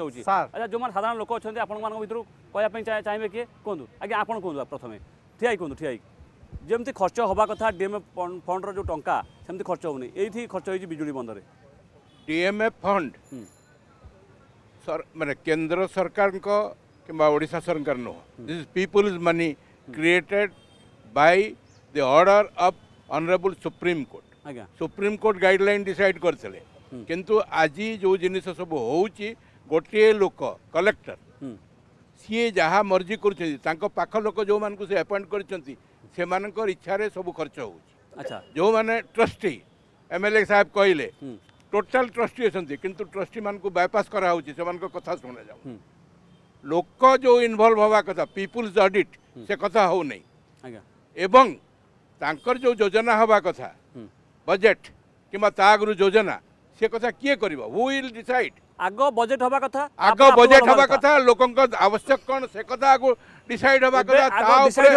ହେଉଛି ଆଚ୍ଛା ଯେଉଁମାନେ ସାଧାରଣ ଲୋକ ଅଛନ୍ତି ଆପଣମାନଙ୍କ ଭିତରୁ କହିବା ପାଇଁ ଚାହିଁବେ କିଏ କୁହନ୍ତୁ ଆଜ୍ଞା ଆପଣ କୁହନ୍ତୁ ପ୍ରଥମେ ଠିଆ ହେଇ କୁହନ୍ତୁ ଠିଆ ହେଇ ଯେମିତି ଖର୍ଚ୍ଚ ହେବା କଥା ଡିଏମ୍ଏଫ୍ ଫଣ୍ଡର ଯେଉଁ ଟଙ୍କା ସେମିତି ଖର୍ଚ୍ଚ ହେଉନି ଏଇଠି ଖର୍ଚ୍ଚ ହେଇଛି ବିଜୁଳି ବନ୍ଦରେ ଡିଏମ୍ଏଫ୍ ଫଣ୍ଡ ମାନେ କେନ୍ଦ୍ର ସରକାରଙ୍କ କିମ୍ବା ଓଡ଼ିଶା ସରକାର ନୁହଁ this is people's money created by the order of honourable Supreme Court ଆଜ୍ଞା ସୁପ୍ରିମକୋର୍ଟ ଗାଇଡ଼ଲାଇନ୍ ଡିସାଇଡ଼ କରିଥିଲେ କିନ୍ତୁ ଆଜି ଯେଉଁ ଜିନିଷ ସବୁ ହେଉଛି गोटे लोक कलेक्टर सीए जहाँ मर्जी करख अपॉइंट कर इच्छा सब खर्च हो जो मैंने ट्रस्टी एम एल ए साहेब कहले टोटाल ट्रस्टी अच्छा कितना ट्रस्टी मान को बैपास् करा कथा शुणा जाऊ लोक जो इनवल्व हवा कथा पीपुल्स अडिट से कथा हो जो योजना हवा कथा बजेट कि आगुरी योजना সে কথা কি করিব হু উইল ডিসাইড আগ বজেট হবা কথা আগ বজেট হবা কথা লোকক আবশ্যক কোন সে কথা আগ ডিসাইড হবা কথা তা উপরে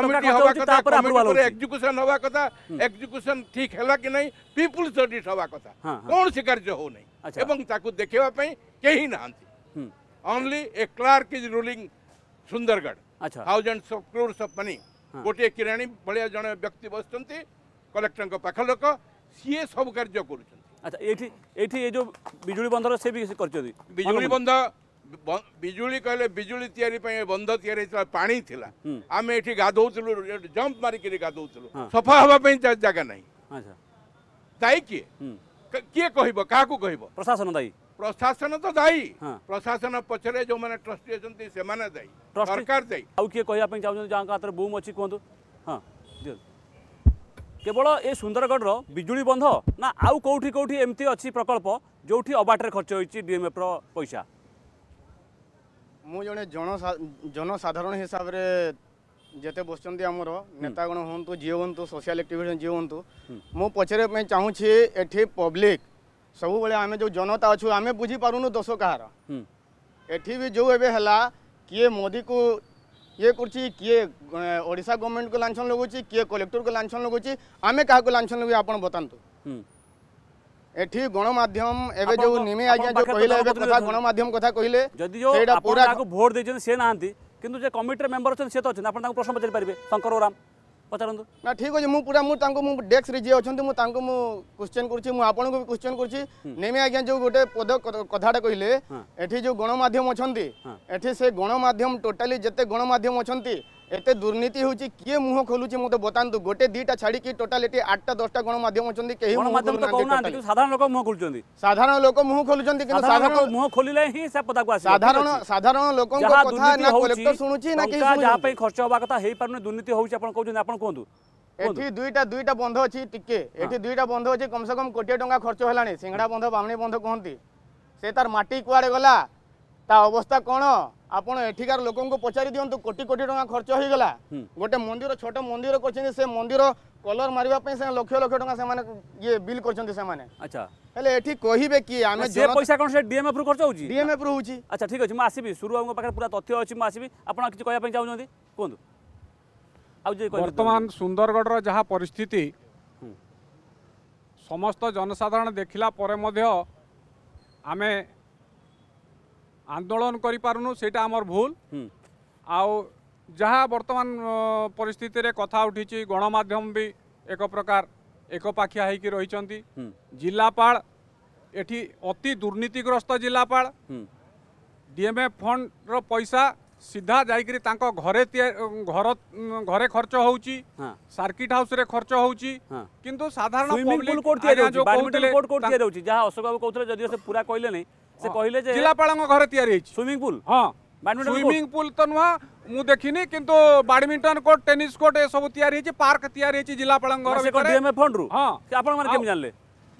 কমিটি হবা কথা তারপর আপ্রুভাল উপরে এক্সিকিউশন হবা কথা এক্সিকিউশন ঠিক হলা কি নাই পিপল অডিট হবা কথা কোন সে কার্য হো নাই এবং তাকু দেখেবা পাই কেহি নাহান্তি only a clerk is ruling Sundargarh আচ্ছা thousands of crores of money গোটিয়ে কিরাণী ভଳିଆ ଜଣେ ব্যক্তি ବସିଛନ୍ତି କଲେକ୍ଟରଙ୍କ ପାଖ লোক ସିଏ সব কার্য করছেন আচ্ছা এইটি এইটি এই ଯେଉଁ ବିଜୁଳି ବନ୍ଧର ସେ ବି କରିଛନ୍ତି ବିଜୁଳି ବନ୍ଧ ବିଜୁଳି କହିଲେ ବିଜୁଳି ତିଆରି ପାଇଁ ବନ୍ଧ ତିଆରି ହେଇଥିଲା ପାଣି ଥିଲା ଆମେ ଏଠି ଗାଧଉଥିଲୁ ଜମ୍ପ ମାରିକିରି ଗାଧଉଥିଲୁ ସଫା ହେବା ପାଇଁ ଜାଗା ନାହିଁ ଦାୟୀ କିଏ କିଏ କହିବ କାହାକୁ କହିବ ପ୍ରଶାସନ ଦାୟୀ ପ୍ରଶାସନ ତ ଦାୟୀ ପ୍ରଶାସନ ପଛରେ ଯେଉଁମାନେ ଟ୍ରଷ୍ଟି ଅଛନ୍ତି ସେମାନେ ଦାୟୀ ସରକାର ଦାୟୀ ଆଉ କିଏ କହିବା ପାଇଁ ଚାହୁଁଛନ୍ତି ଯାହାଙ୍କ ହାତରେ ବୁମ୍ ଅଛି କୁହନ୍ତୁ ହଁ ଦିଅନ୍ତୁ কেবল এ সুন্দরগড়র বিজুড়ি বন্ধ না আউ কোটি কোটি এমতি অছি প্রকল্প যেটি অবাটরে খরচ হয়েছে ডিএমএফর পয়সা মু জনে জনসাধারণ হিসাবে যেতে বসছেন আমার নেতাগণ হুম যিয়ে হুম সোশিয়াল একটিভিটি যিয়ে হুম মু পচারে চাহুছি এটি পব্লিক ସବୁବେଳେ ଆମେ ଯେଉଁ ଜନତା ଅଛୁ ଆମେ দোষ কাহার କାହାର বি যে ଯେଉଁ ଏବେ কি କିଏ ମୋଦିକୁ ইয়ে করছি কিয়ে ওড়িশা গভর্নমেন্টকে লাঞ্ছন লগুছি কিয়ে কলেক্টরকে লাঞ্ছন লগুছি আমি কাহাকে লাঞ্ছন লগুছি আপনার বতান্তু এটি গণমাধ্যম এবে যে নিমে আজ্ঞা যে কহিলে এবে কথা গণমাধ্যম কথা কহিলে যদি সেইটা পুরা ভোট দিয়েছেন সে নাহান্তি কিন্তু যে কমিটির মেম্বার অছেন সে তো অছেন আপনার তাকে প্রশ্ন পচারি পারিবে শঙ্কর ওরাম ପଚାରନ୍ତୁ ନା ଠିକ୍ ଅଛି ମୁଁ ପୁରା ମୁଁ ତାଙ୍କୁ ମୁଁ ଡେସ୍କରେ ଯିଏ ଅଛନ୍ତି ମୁଁ ତାଙ୍କୁ ମୁଁ କ୍ୱେଶ୍ଚନ୍ କରୁଛି ମୁଁ ଆପଣଙ୍କୁ ବି କ୍ୱେଶ୍ଚନ୍ କରୁଛି ନେମି ଆଜ୍ଞା ଯେଉଁ ଗୋଟେ ପଦ କଥାଟା କହିଲେ ଏଠି ଯେଉଁ ଗଣମାଧ୍ୟମ ଅଛନ୍ତି ଏଠି ସେ ଗଣମାଧ୍ୟମ ଟୋଟାଲି ଯେତେ ଗଣମାଧ୍ୟମ ଅଛନ୍ତି এতে দুর্নীতি হচ্ছে কিয়ে মুহ খোলুছি মতো বতান্তু গোটে দিটা ছাড়িকি টোটাল এটি আটটা দশটা গণমাধ্যম অনেক কেহি সাধারণ লোক মুহ খোলুଛନ୍ତି সাধারণ লোক মুহ খোলুଛନ୍ତି কিন্তু সাধারণ মুহ খোলিলে হি সে পদাকু আসি সাধারণ সাধারণ লোকଙ୍କ কথা না কলেক্টর শুনুছি না কেহি শুনুছি যা পাই খরচ হবা কথা হেই পারনে দুর্নীতি হଉଛି আপন কହୁଛନ୍ତି আপন কোন্তু এটি দুইটা দুইটা বন্ধ আছে টিকে এটি দুইটা বন্ধ আছে কমসে কম কোটি টাকা খরচ হলানি সিংড়া বন্ধ বামনি বন্ধ কহନ୍ତି সে তার মাটি কুয়াড়ে গলা তা অবস্থা কোণ ଆପଣ ଏଠିକାର ଲୋକଙ୍କୁ ପଚାରି ଦିଅନ୍ତୁ କୋଟି କୋଟି ଟଙ୍କା ଖର୍ଚ୍ଚ ହେଇଗଲା ଗୋଟେ ମନ୍ଦିର ଛୋଟ ମନ୍ଦିର କରିଛନ୍ତି ସେ ମନ୍ଦିର କଲର ମାରିବା ପାଇଁ ସେ ଲକ୍ଷ ଲକ୍ଷ ଟଙ୍କା ସେମାନେ ଇଏ ବିଲ୍ କରିଛନ୍ତି ସେମାନେ ଆଚ୍ଛା ହେଲେ ଏଠି କହିବେ କି ଆମେ ସେ ପଇସା କ'ଣ ସେ ଡିଏମ୍ଏଫ୍ ରୁ ଖର୍ଚ୍ଚ ହେଉଛି ଡିଏମ୍ଏଫ୍ ରୁ ହେଉଛି ଆଚ୍ଛା ଠିକ୍ ଅଛି ମୁଁ ଆସିବି ସୁରୁବାବୁଙ୍କ ପାଖରେ ପୁରା ତଥ୍ୟ ଅଛି ମୁଁ ଆସିବି ଆପଣ କିଛି କହିବା ପାଇଁ ଚାହୁଁଛନ୍ତି କୁହନ୍ତୁ ଆଉ ବର୍ତ୍ତମାନ ସୁନ୍ଦରଗଡ଼ର ଯାହା ପରିସ୍ଥିତି ସମସ୍ତ ଜନସାଧାରଣ ଦେଖିଲା ପରେ ମଧ୍ୟ ଆମେ ଆନ୍ଦୋଳନ କରିପାରୁନୁ ସେଇଟା ଆମର ଭୁଲ ଆଉ ଯାହା ବର୍ତ୍ତମାନ ପରିସ୍ଥିତିରେ କଥା ଉଠିଛି ଗଣମାଧ୍ୟମ ବି ଏକ ପ୍ରକାର ଏକପାଖିଆ ହେଇକି ରହିଛନ୍ତି ଜିଲ୍ଲାପାଳ ଏଠି ଅତି ଦୁର୍ନୀତିଗ୍ରସ୍ତ ଜିଲ୍ଲାପାଳ ଡିଏମ୍ଏଫ୍ ଫଣ୍ଡର ପଇସା ସିଧା ଯାଇକରି ତାଙ୍କ ଘରେ ଘର ଘରେ ଖର୍ଚ୍ଚ ହଉଛି ସାର୍କିଟ ହାଉସରେ ଖର୍ଚ୍ଚ ହଉଛି କିନ୍ତୁ ସାଧାରଣ ଯାହା ଅଶୋକ ବାବୁ କହୁଥିଲେ ଯଦିଓ ସେ ପୁରା କହିଲେନି ସେ କହିଲେ ଯେ ଜିଲ୍ଲାପାଳଙ୍କ ଘରେ ତିଆରି ହେଇଛି ସୁଇମିଂ ପୁଲ ହଁ ସୁଇମିଂ ପୁଲ ତ ନୁହଁ ମୁଁ ଦେଖିନି କିନ୍ତୁ ବ୍ୟାଡମିଣ୍ଟନ କୋର୍ଟ ଟେନିସ କୋର୍ଟ ଏସବୁ ତିଆରି ହେଇଛି ପାର୍କ ତିଆରି ହେଇଛି ଜିଲ୍ଲାପାଳଙ୍କ ଘର ଆପଣମାନେ କେମିତି ଜାଣିଲେ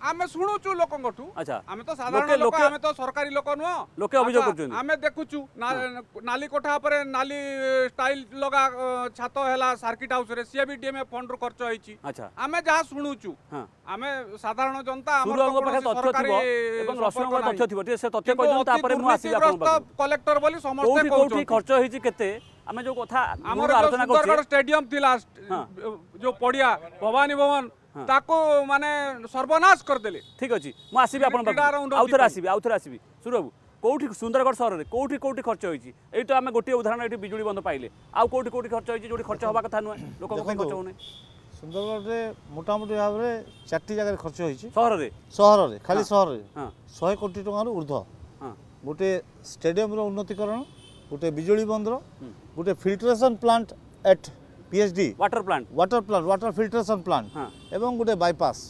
ଆମେ ଶୁଣୁଛୁ ଲୋକଙ୍କଠୁ ଆମେ ତ ସାଧାରଣ ଲୋକ ଆମେ ତ ସରକାରୀ ଲୋକ ନୁହଁ ଲୋକେ ଅଭିଯୋଗ କରୁଛନ୍ତି ଆମେ ଦେଖୁଛୁ ନାଲି କୋଠା ଉପରେ ନାଲି ଷ୍ଟାଇଲ ଲଗା ଛାତ ହେଲା ସାର୍କିଟ ହାଉସରେ ସିଏ ବି ଡିଏମ୍ଏ ଫଣ୍ଡରୁ ଖର୍ଚ୍ଚ ହେଇଛି ଆମେ ଯାହା ଶୁଣୁଛୁ ଆମେ ସାଧାରଣ ଜନତା କଲେକ୍ଟର ବୋଲି ସମସ୍ତେ ଖର୍ଚ୍চ ହେଇଛି କେତେ ଆମେ ଯୋଉ କଥା ଆମର ଆଲୋଚନା କରୁଛୁ ଷ୍ଟାଡିୟମ ଥିଲା ଯୋଉ ପଡିଆ ଭବାନୀ ଭବନ ତାକୁ ମାନେ ସର୍ବନାଶ କରିଦେଲେ ଠିକ ଅଛି ମୁଁ ଆସିବି ଆପଣଙ୍କ ପାଖକୁ ଆଉ ଥରେ ଆସିବି ଆଉ ଥରେ ଆସିବି ସୁରବାବୁ কোটি সুন্দরগড় সহরের কোটি কোটি খরচ হয়েছে এই তো আমি গোটিয়ে উদাহরণ এটি বিজুড়ি বন্ধ পাইলে আউ কোটি কোটি খরচ হয়েছে যেটি খরচ হওয়ার কথা নুহে লোক খরচ হোনে সুন্দরগড়ে মোটামুটি ভাবে চারটি জায়গায় খরচ হয়েছে সহরের সহরের খালি সহরের শহে কোটি টাকার ঊর্ধ্ব গোটে স্টেডিয়ামর উন্নতিকরণ গোটে বিজুড়ি বন্ধ গোটে filtration plant at PHD water plant water plant water filtration plant ଏବଂ ଗୋଟେ ବାଇପାସ୍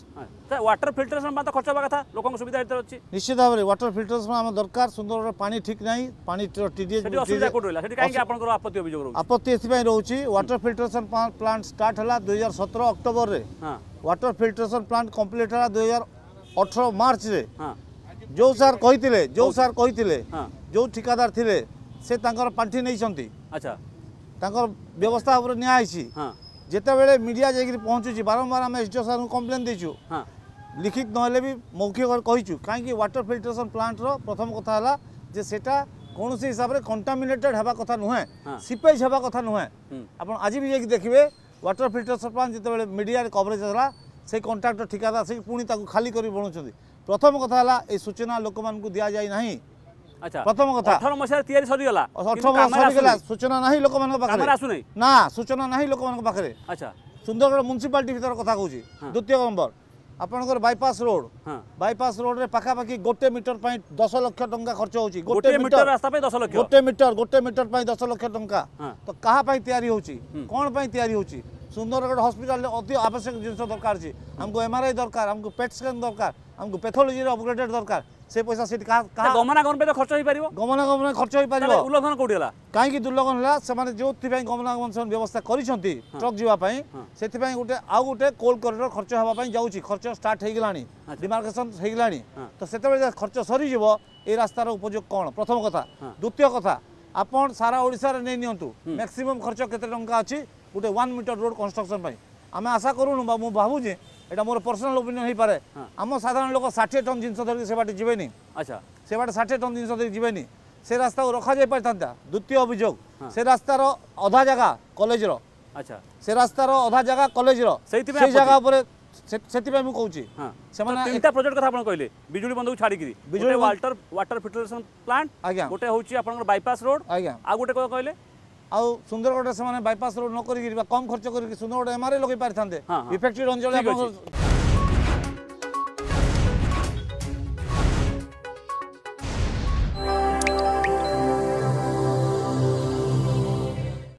ୱାଟର ଫିଲ୍ଟରେସନ୍ ପାଇଁ ତ ଖର୍ଚ୍ଚ ହେବା କଥା ଲୋକଙ୍କ ସୁବିଧା ଏଥିରେ ଅଛି ନିଶ୍ଚିତ ଭାବରେ ୱାଟର ଫିଲ୍ଟରେସନ୍ ଆମ ଦରକାର ସୁନ୍ଦରଗଡ଼ ପାଣି ଠିକ୍ ନାହିଁ ପାଣି ଟିଡିଏସ୍ ଅସୁବିଧା କୋଉଠି ରହିଲା ସେଠି କାହିଁକି ଆପଣଙ୍କର ଆପତ୍ତି ଅଭିଯୋଗ ରହୁଛି ଆପତ୍ତି ଏଥିପାଇଁ ରହୁଛି ୱାଟର ଫିଲ୍ଟରେସନ୍ ପ୍ଲାଣ୍ଟ ଷ୍ଟାର୍ଟ ହେଲା ଦୁଇ ହଜାର ସତର ଅକ୍ଟୋବରରେ ୱାଟର ଫିଲ୍ଟରେସନ୍ ପ୍ଲାଣ୍ଟ କମ୍ପ୍ଲିଟ୍ ହେଲା ଦୁଇ ହଜାର ଅଠର ମାର୍ଚ୍ଚରେ ଯେଉଁ ସାର୍ କହିଥିଲେ ଯେଉଁ ସାର୍ କହିଥିଲେ ଯେଉଁ ଠିକାଦାର ଥିଲେ ସେ ତାଙ୍କର ପାଣ୍ଠି ନେଇଛନ୍ତି ଆଚ୍ଛା তাঁর ব্যবস্থা উপরে নিয়া হ্যাঁ। হ্যাঁ। ଯେତେବେଳେ যেতবে মিডিয়া যাই পৌঁছুছি বারম্বার আমি ଡି ଓ ସାର୍ଙ୍କୁ କମ୍ପ୍ଲେନ୍ ଦେଇଛୁ লিখিত নহলে বি মৌখিক কইছু কাইকি ওয়াটার ফিল্টরেসন প্লান্টর প্রথম কথা হল যে সেটা কৌশি হিসাবে কন্টামিনেটেড হওয়ার কথা নুহে সিপেজ হওয়ার কথা নুহে আপনার আজ বি যাই দেখবে ওয়াটার ফিল্টরেসন প্লান্ট যেতবে মিডিয়ার কভরেজ হল সেই কন্ট্রাক্টর ঠিকাদার সে পুঁ তা খালি করে বনুচ্ছেন প্রথম কথা হল এই সূচনা লোক দিয়া যাই না আচ্ছা, প্রথম কথা অঠর মশার তিয়ারি সরিগলা অঠর সরিগলা সূচনা নাহি লোকমানক পাখরে ক্যামেরা আসুনি না সূচনা নাহি লোকমানক পাখরে আচ্ছা সুন্দরগড় মুনিসিপালিটি ভিতর কথা কହୁছি দ্বিতীয় নম্বর আপনার বাইপাস রোড বাইপাস রোডে পাখাপাখি গোটে মিটর পাই দশ লক্ষ টাকা খরচ হচ্ছে গোটে মিটর রাস্তা পাই দশ লক্ষ গোটে মিটর গোটে মিটর পাই দশ লক্ষ টাকা তো কাহা পাই তৈরি হচ্ছে কোণ পাই তৈরি হচ্ছে সুন্দরগড় হসপিটালে অতি আবশ্যক জিনিস দরকার আছে আমি এমআরআই দরকার আমি পেট স্ক্যান দরকার আমি প্যাথোলোজি অপগ্রেডেড দরকার সে পয়সা সেটি গমনাগমন পাই খরচ হয়ে গমনাগমন খরচ হয়ে উল্লঙ্ঘন কোটি হল কাইকি দুর্লঙ্ঘন হল সে যে গমনাগমন ব্যবস্থা করছেন ট্রক যা সেপা গোটে আউ গোটে কোল করিডর খরচ হওয়া যাচ্ছি খরচ স্টার্ট হয়ে গলা ডিমার্কেসন হয়ে গলা তো সেতবে খরচ সরিযোগ এই রাস্তার উপযোগ কোণ প্রথম কথা দ্বিতীয় কথা আপন সারা ওড়শার নিয়ে নিউ ম্যাক্সিমম খরচ কত টাকা অ গোটে ওয়ান মিটর রোড কনস্ট্রকশন আমি আশা করুন বা মু ভাবুছি এটা মোর পর্সনাল ওপিনিয়ন হইপারে আমার সাধারণ লোক ষাঠিয়ে টন জিনিস ধরি সে বাটে যাবেনি আচ্ছা সে বাটে ষাঠিয়ে টন জিনিস ধরি যাবেনি সে রাস্তা রখা যাই পারিতা দ্বিতীয় অভিযোগ আচ্ছা। সে রাস্তার অধা জায়গা কলেজর আচ্ছা সে রাস্তার অধা জায়গা কলেজর সেই জায়গা উপরে ସେଥିପାଇଁ ମୁଁ হ্যাঁ ସେମାନେ ତିନିଟା ପ୍ରୋଜେକ୍ଟ କଥା ଆପଣ କହିଲେ ବିଜୁଳି ବନ୍ଧକୁ ଛାଡ଼ିକିରି ବିଜୁଳି ୱାଟର ୱାଟର ଫିଲ୍ଟରେସନ ପ୍ଲାଣ୍ଟ ଆଜ୍ଞା ଗୋଟେ ହେଉଛି ଆପଣଙ୍କର ବାଇପାସ୍ ରୋଡ୍ ଆଜ୍ଞା ଆଉ ଗୋଟେ କ'ଣ କହିଲେ ଆଉ ସୁନ୍ଦରଗଡ଼ରେ ସେମାନେ ବାଇପାସ୍ ରୋଡ୍ ନ କରିକି ବା କମ୍ ଖର୍ଚ୍ଚ କରିକି ସୁନ୍ଦରଗଡ଼ ଏମ୍ଆର୍ଆଇ ଲଗେଇ ପାରିଥାନ୍ତେ ଇଫେକ୍ଟିଭ୍ ଅଞ୍ଚଳରେ